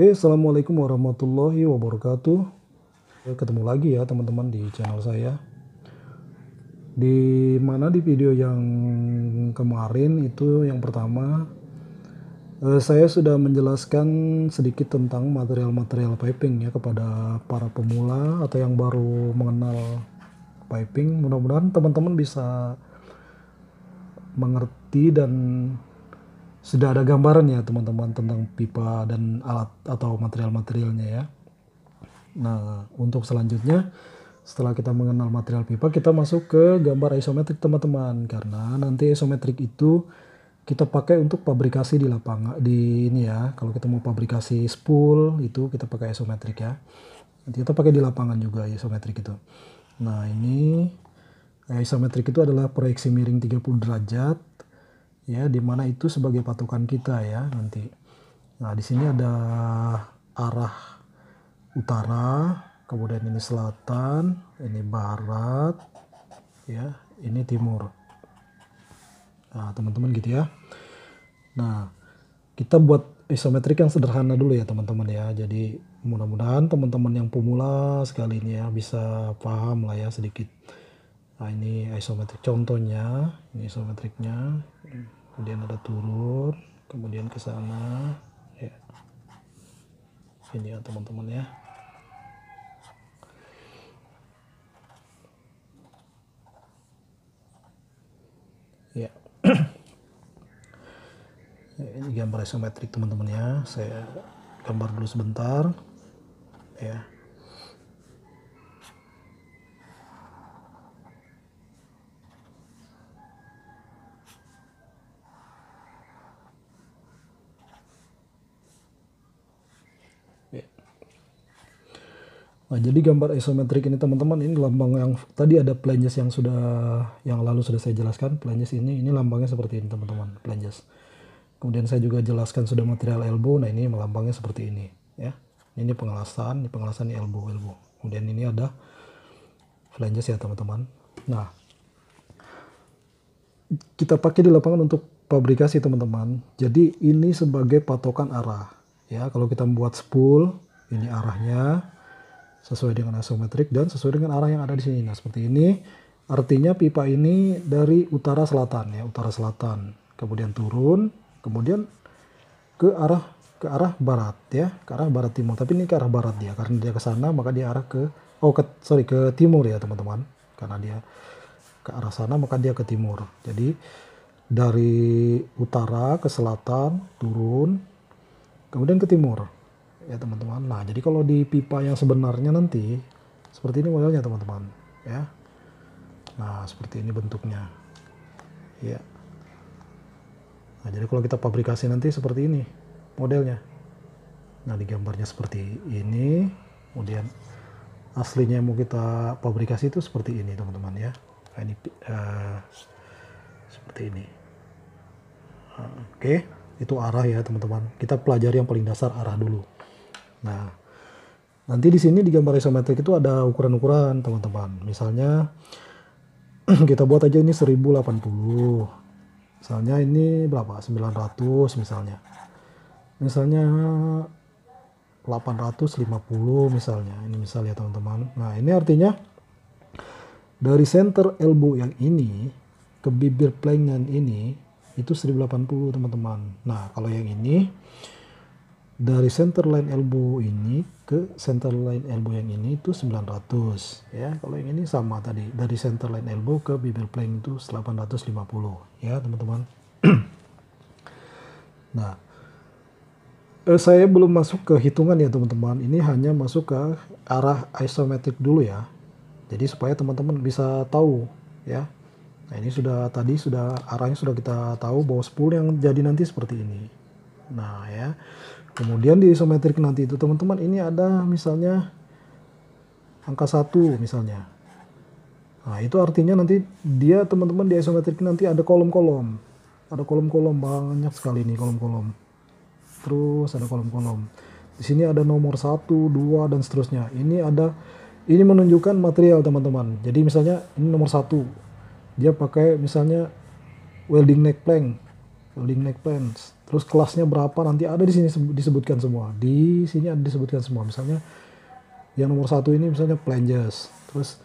Oke, Assalamualaikum warahmatullahi wabarakatuh. Ketemu lagi ya teman-teman di channel saya. Di mana di video yang kemarin itu yang pertama eh, saya sudah menjelaskan sedikit tentang material-material piping ya kepada para pemula atau yang baru mengenal piping. Mudah-mudahan teman-teman bisa mengerti dan sudah ada gambaran ya teman-teman tentang pipa dan alat atau material-materialnya ya. Nah, untuk selanjutnya setelah kita mengenal material pipa, kita masuk ke gambar isometrik teman-teman karena nanti isometrik itu kita pakai untuk pabrikasi di lapangan di ini ya. Kalau kita mau pabrikasi spool itu kita pakai isometrik ya. Nanti kita pakai di lapangan juga isometrik itu. Nah, ini isometrik itu adalah proyeksi miring 30 derajat ya dimana itu sebagai patokan kita ya nanti nah di sini ada arah utara kemudian ini selatan ini barat ya ini timur nah teman-teman gitu ya nah kita buat isometrik yang sederhana dulu ya teman-teman ya jadi mudah-mudahan teman-teman yang pemula sekali ini ya bisa paham lah ya sedikit nah ini isometrik contohnya ini isometriknya kemudian ada turun kemudian ke sana ya ini ya teman-teman ya ya, ya ini gambar isometrik teman-teman ya saya gambar dulu sebentar ya Nah, jadi gambar isometrik ini teman-teman, ini lambang yang tadi ada flanges yang sudah yang lalu sudah saya jelaskan, flanges ini ini lambangnya seperti ini teman-teman, flanges. Kemudian saya juga jelaskan sudah material elbow, nah ini melambangnya seperti ini, ya. Ini pengelasan, ini pengelasan ini elbow, elbow. Kemudian ini ada flanges ya teman-teman. Nah, kita pakai di lapangan untuk pabrikasi teman-teman. Jadi ini sebagai patokan arah, ya. Kalau kita membuat spool, ini arahnya sesuai dengan asometrik dan sesuai dengan arah yang ada di sini. Nah, seperti ini artinya pipa ini dari utara selatan ya, utara selatan. Kemudian turun, kemudian ke arah ke arah barat ya, ke arah barat timur. Tapi ini ke arah barat dia karena dia ke sana maka dia arah ke oh ke sorry ke timur ya, teman-teman. Karena dia ke arah sana maka dia ke timur. Jadi dari utara ke selatan turun kemudian ke timur ya teman-teman. Nah, jadi kalau di pipa yang sebenarnya nanti seperti ini modelnya teman-teman, ya. Nah, seperti ini bentuknya. Ya. Nah, jadi kalau kita pabrikasi nanti seperti ini modelnya. Nah, di gambarnya seperti ini. Kemudian aslinya yang mau kita pabrikasi itu seperti ini, teman-teman ya. Nah, ini uh, seperti ini. Nah, oke, okay. itu arah ya, teman-teman. Kita pelajari yang paling dasar arah dulu. Nah, nanti di sini di gambar isometrik itu ada ukuran-ukuran, teman-teman. Misalnya kita buat aja ini 1080. Misalnya ini berapa? 900 misalnya. Misalnya 850 misalnya. Ini misalnya teman-teman. Nah, ini artinya dari center elbow yang ini ke bibir plank yang ini itu 1080 teman-teman. Nah, kalau yang ini dari center line elbow ini ke center line elbow yang ini itu 900 ya kalau yang ini sama tadi dari center line elbow ke bibir plank itu 850 ya teman-teman nah eh, saya belum masuk ke hitungan ya teman-teman ini hanya masuk ke arah isometric dulu ya jadi supaya teman-teman bisa tahu ya nah ini sudah tadi sudah arahnya sudah kita tahu bahwa spool yang jadi nanti seperti ini Nah ya, kemudian di isometrik nanti itu teman-teman ini ada misalnya angka satu misalnya. Nah itu artinya nanti dia teman-teman di isometrik nanti ada kolom-kolom, ada kolom-kolom banyak sekali nih kolom-kolom. Terus ada kolom-kolom. Di sini ada nomor satu, dua dan seterusnya. Ini ada ini menunjukkan material teman-teman. Jadi misalnya ini nomor satu, dia pakai misalnya welding neck plank, welding neck plank terus kelasnya berapa nanti ada di sini disebutkan semua di sini ada disebutkan semua misalnya yang nomor satu ini misalnya flanges terus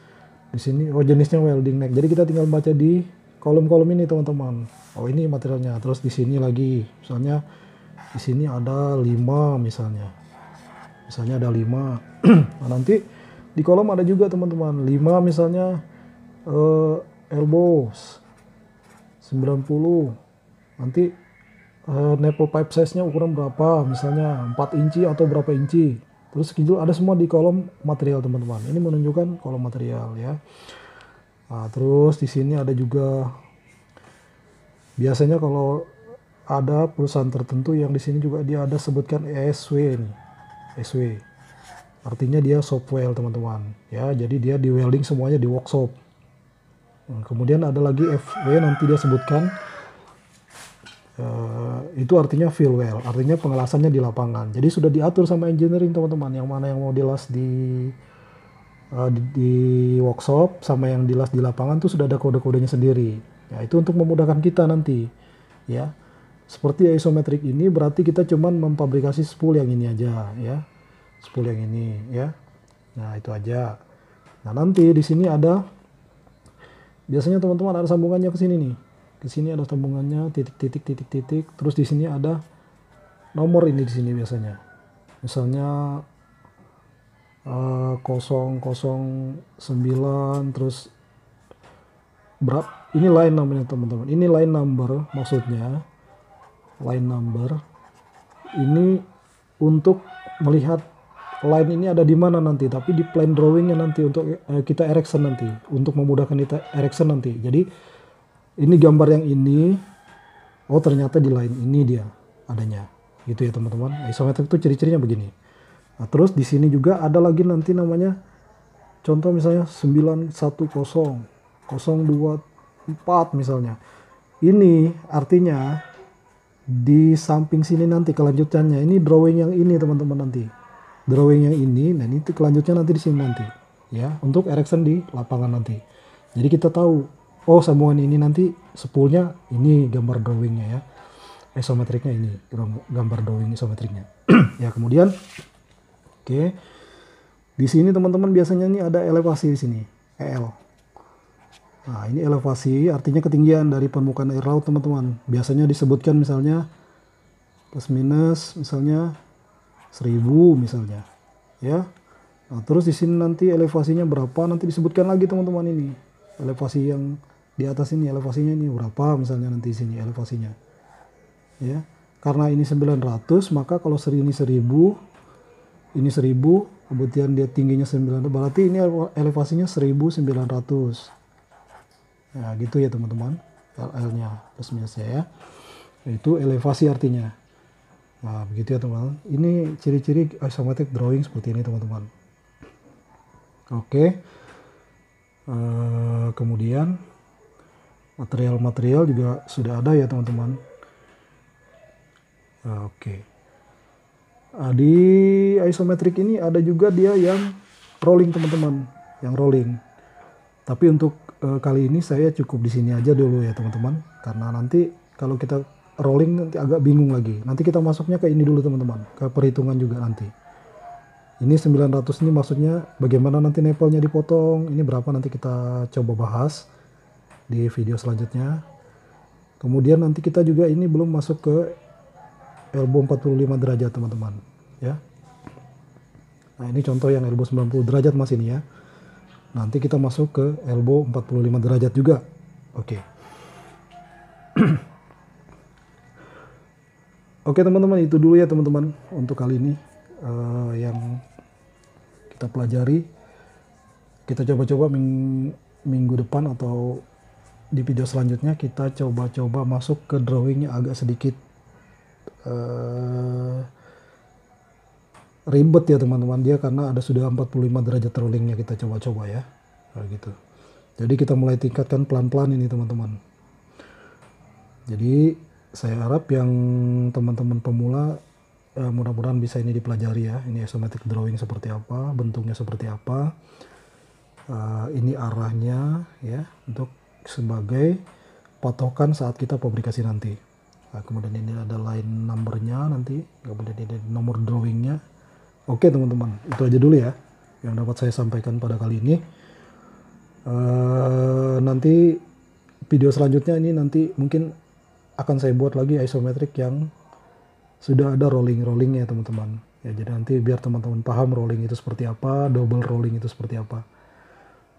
di sini oh jenisnya welding neck jadi kita tinggal baca di kolom-kolom ini teman-teman oh ini materialnya terus di sini lagi misalnya di sini ada lima misalnya misalnya ada lima nah nanti di kolom ada juga teman-teman 5 misalnya eh, elbows 90 nanti uh, nepo pipe size-nya ukuran berapa, misalnya 4 inci atau berapa inci. Terus schedule gitu, ada semua di kolom material teman-teman. Ini menunjukkan kolom material ya. Nah, terus di sini ada juga biasanya kalau ada perusahaan tertentu yang di sini juga dia ada sebutkan ESW ini. E SW. Artinya dia software, well teman-teman. Ya, jadi dia di welding semuanya di workshop. Nah, kemudian ada lagi FW nanti dia sebutkan Eh, itu artinya feel well, artinya pengelasannya di lapangan. Jadi sudah diatur sama engineering teman-teman, yang mana yang mau dilas di, uh, di di workshop sama yang dilas di lapangan tuh sudah ada kode-kodenya sendiri. Ya itu untuk memudahkan kita nanti, ya. Seperti isometric ini berarti kita cuman memfabrikasi spool yang ini aja, ya. Spool yang ini, ya. Nah itu aja. Nah nanti di sini ada, biasanya teman-teman ada sambungannya ke sini nih di sini ada sambungannya titik-titik titik-titik terus di sini ada nomor ini di sini biasanya misalnya uh, eh, 009 terus berat ini line namanya teman-teman ini line number maksudnya line number ini untuk melihat line ini ada di mana nanti tapi di plan drawingnya nanti untuk eh, kita erection nanti untuk memudahkan kita erection nanti jadi ini gambar yang ini oh ternyata di line ini dia adanya gitu ya teman-teman isometrik itu ciri-cirinya begini nah, terus di sini juga ada lagi nanti namanya contoh misalnya 910 024 misalnya ini artinya di samping sini nanti kelanjutannya ini drawing yang ini teman-teman nanti drawing yang ini dan nah, itu kelanjutnya nanti di sini nanti ya untuk Ericsson di lapangan nanti jadi kita tahu oh sambungan ini nanti sepulnya ini gambar drawingnya ya eh, isometriknya ini gambar drawing isometriknya ya kemudian oke okay. di sini teman-teman biasanya ini ada elevasi di sini EL nah ini elevasi artinya ketinggian dari permukaan air laut teman-teman biasanya disebutkan misalnya plus minus misalnya 1000 misalnya ya nah terus di sini nanti elevasinya berapa nanti disebutkan lagi teman-teman ini elevasi yang di atas ini elevasinya ini berapa misalnya nanti sini elevasinya ya karena ini 900 maka kalau seri ini 1000 ini 1000 kemudian dia tingginya 900 berarti ini elevasinya 1900 nah ya, gitu ya teman-teman LL nya plus saya ya itu elevasi artinya nah begitu ya teman-teman ini ciri-ciri isometric drawing seperti ini teman-teman oke uh, kemudian material-material juga sudah ada ya teman-teman ya, oke nah, di isometric ini ada juga dia yang rolling teman-teman yang rolling tapi untuk eh, kali ini saya cukup di sini aja dulu ya teman-teman karena nanti kalau kita rolling nanti agak bingung lagi nanti kita masuknya ke ini dulu teman-teman ke perhitungan juga nanti ini 900 ini maksudnya bagaimana nanti nepelnya dipotong ini berapa nanti kita coba bahas di video selanjutnya. Kemudian nanti kita juga ini belum masuk ke elbow 45 derajat teman-teman. Ya. Nah ini contoh yang elbow 90 derajat mas ini ya. Nanti kita masuk ke elbow 45 derajat juga. Oke. Okay. Oke okay, teman-teman itu dulu ya teman-teman untuk kali ini uh, yang kita pelajari. Kita coba-coba ming minggu depan atau di video selanjutnya kita coba-coba masuk ke drawingnya agak sedikit uh, ribet ya teman-teman dia karena ada sudah 45 derajat rollingnya kita coba-coba ya nah, gitu jadi kita mulai tingkatkan pelan-pelan ini teman-teman jadi saya harap yang teman-teman pemula uh, mudah-mudahan bisa ini dipelajari ya ini isometric drawing seperti apa bentuknya seperti apa uh, ini arahnya ya untuk sebagai patokan saat kita publikasi nanti. Nah, kemudian ini ada line numbernya nanti, kemudian ini nomor drawingnya. Oke teman-teman, itu aja dulu ya yang dapat saya sampaikan pada kali ini. Uh, nanti video selanjutnya ini nanti mungkin akan saya buat lagi isometrik yang sudah ada rolling-rollingnya teman-teman. Ya, jadi nanti biar teman-teman paham rolling itu seperti apa, double rolling itu seperti apa.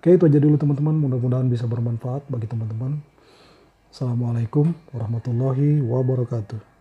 Oke, itu aja dulu teman-teman. Mudah-mudahan bisa bermanfaat bagi teman-teman. Assalamualaikum warahmatullahi wabarakatuh.